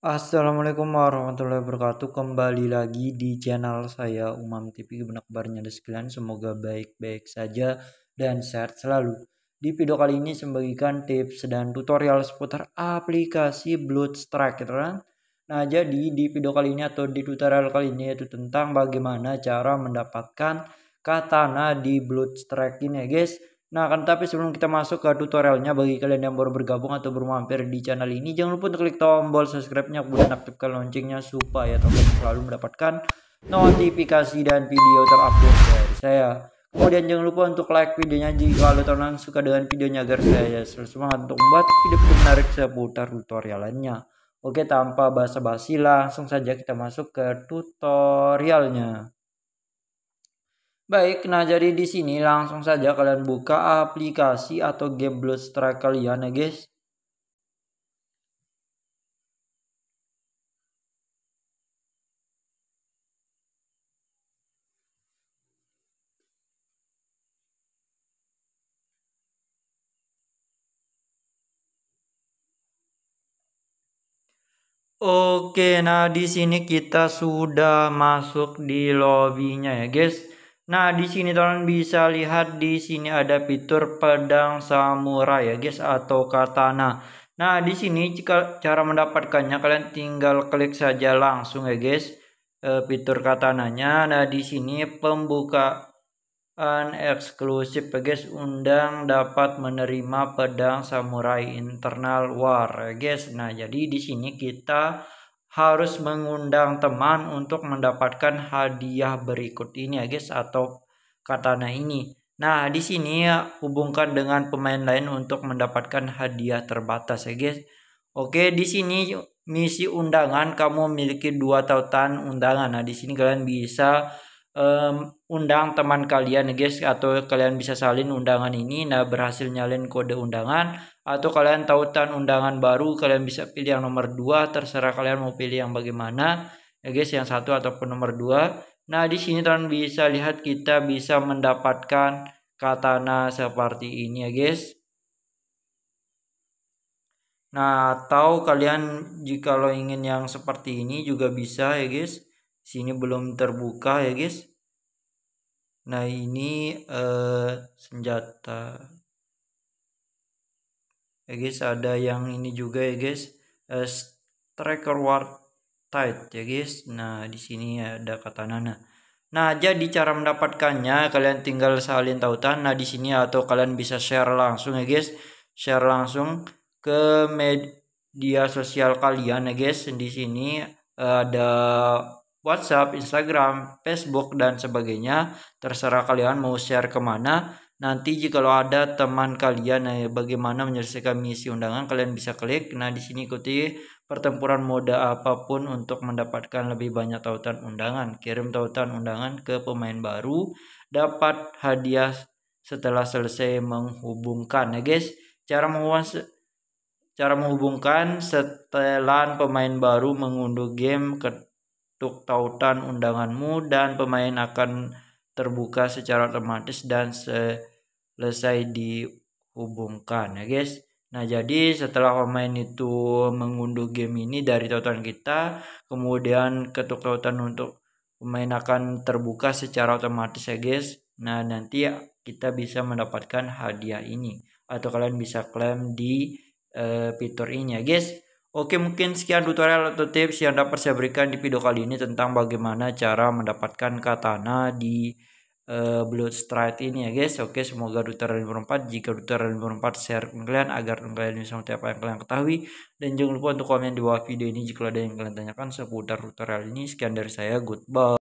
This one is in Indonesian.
Assalamualaikum warahmatullahi wabarakatuh Kembali lagi di channel saya Umam TV Gimana kabarnya ada sekalian Semoga baik-baik saja dan sehat selalu Di video kali ini saya membagikan tips dan tutorial seputar aplikasi Bloodstrike gitu kan? Nah jadi di video kali ini atau di tutorial kali ini yaitu tentang bagaimana cara mendapatkan katana di Bloodstrike ini ya guys Nah, akan tapi sebelum kita masuk ke tutorialnya bagi kalian yang baru bergabung atau baru mampir di channel ini, jangan lupa untuk klik tombol subscribe-nya kemudian aktifkan loncengnya supaya kalian selalu mendapatkan notifikasi dan video terupdate dari saya. Kemudian jangan lupa untuk like videonya jika kalian suka dengan videonya agar saya semangat untuk membuat video menarik seputar tutorialnya. Oke, tanpa basa-basi langsung saja kita masuk ke tutorialnya. Baik, nah jadi di sini langsung saja kalian buka aplikasi atau game Blood Strike kalian ya guys. Oke, nah di sini kita sudah masuk di lobbynya ya guys. Nah, di sini teman bisa lihat di sini ada fitur pedang samurai ya guys atau katana. Nah, di sini jika cara mendapatkannya kalian tinggal klik saja langsung ya guys e, fitur katananya. Nah, di sini pembukaan eksklusif ya guys undang dapat menerima pedang samurai internal war ya guys. Nah, jadi di sini kita harus mengundang teman untuk mendapatkan hadiah berikut ini ya guys atau katana ini. Nah, di sini ya, hubungkan dengan pemain lain untuk mendapatkan hadiah terbatas ya guys. Oke, di sini misi undangan kamu memiliki dua tautan undangan. Nah, di sini kalian bisa um, undang teman kalian guys atau kalian bisa salin undangan ini nah berhasil nyalin kode undangan atau kalian tautan undangan baru kalian bisa pilih yang nomor 2 terserah kalian mau pilih yang bagaimana ya guys yang satu ataupun nomor 2 nah di sini kalian bisa lihat kita bisa mendapatkan katana seperti ini ya guys nah atau kalian jika lo ingin yang seperti ini juga bisa ya guys sini belum terbuka ya guys Nah, ini uh, senjata. Ya guys, ada yang ini juga ya guys. Uh, striker war tight ya guys. Nah, di sini ada katana. Nah, Nah, jadi cara mendapatkannya kalian tinggal salin tautan nah di sini atau kalian bisa share langsung ya guys. Share langsung ke media sosial kalian ya guys. Di sini eh, ada WhatsApp, Instagram, Facebook, dan sebagainya. Terserah kalian mau share kemana. Nanti jika lo ada teman kalian eh, bagaimana menyelesaikan misi undangan, kalian bisa klik. Nah, di sini ikuti pertempuran mode apapun untuk mendapatkan lebih banyak tautan undangan. Kirim tautan undangan ke pemain baru, dapat hadiah setelah selesai menghubungkan ya guys. Cara menguasai cara menghubungkan setelan pemain baru mengunduh game ke untuk tautan undanganmu dan pemain akan terbuka secara otomatis dan selesai dihubungkan ya guys nah jadi setelah pemain itu mengunduh game ini dari tautan kita kemudian ketuk tautan untuk pemain akan terbuka secara otomatis ya guys nah nanti kita bisa mendapatkan hadiah ini atau kalian bisa klaim di uh, fitur ini ya guys Oke mungkin sekian tutorial atau tips yang dapat saya berikan di video kali ini tentang bagaimana cara mendapatkan katana di uh, eh, Strike ini ya guys. Oke semoga tutorial bermanfaat. jika tutorial bermanfaat share ke kalian agar kalian bisa mengetahui apa yang kalian ketahui. Dan jangan lupa untuk komen di bawah video ini jika ada yang kalian tanyakan seputar tutorial ini. Sekian dari saya goodbye.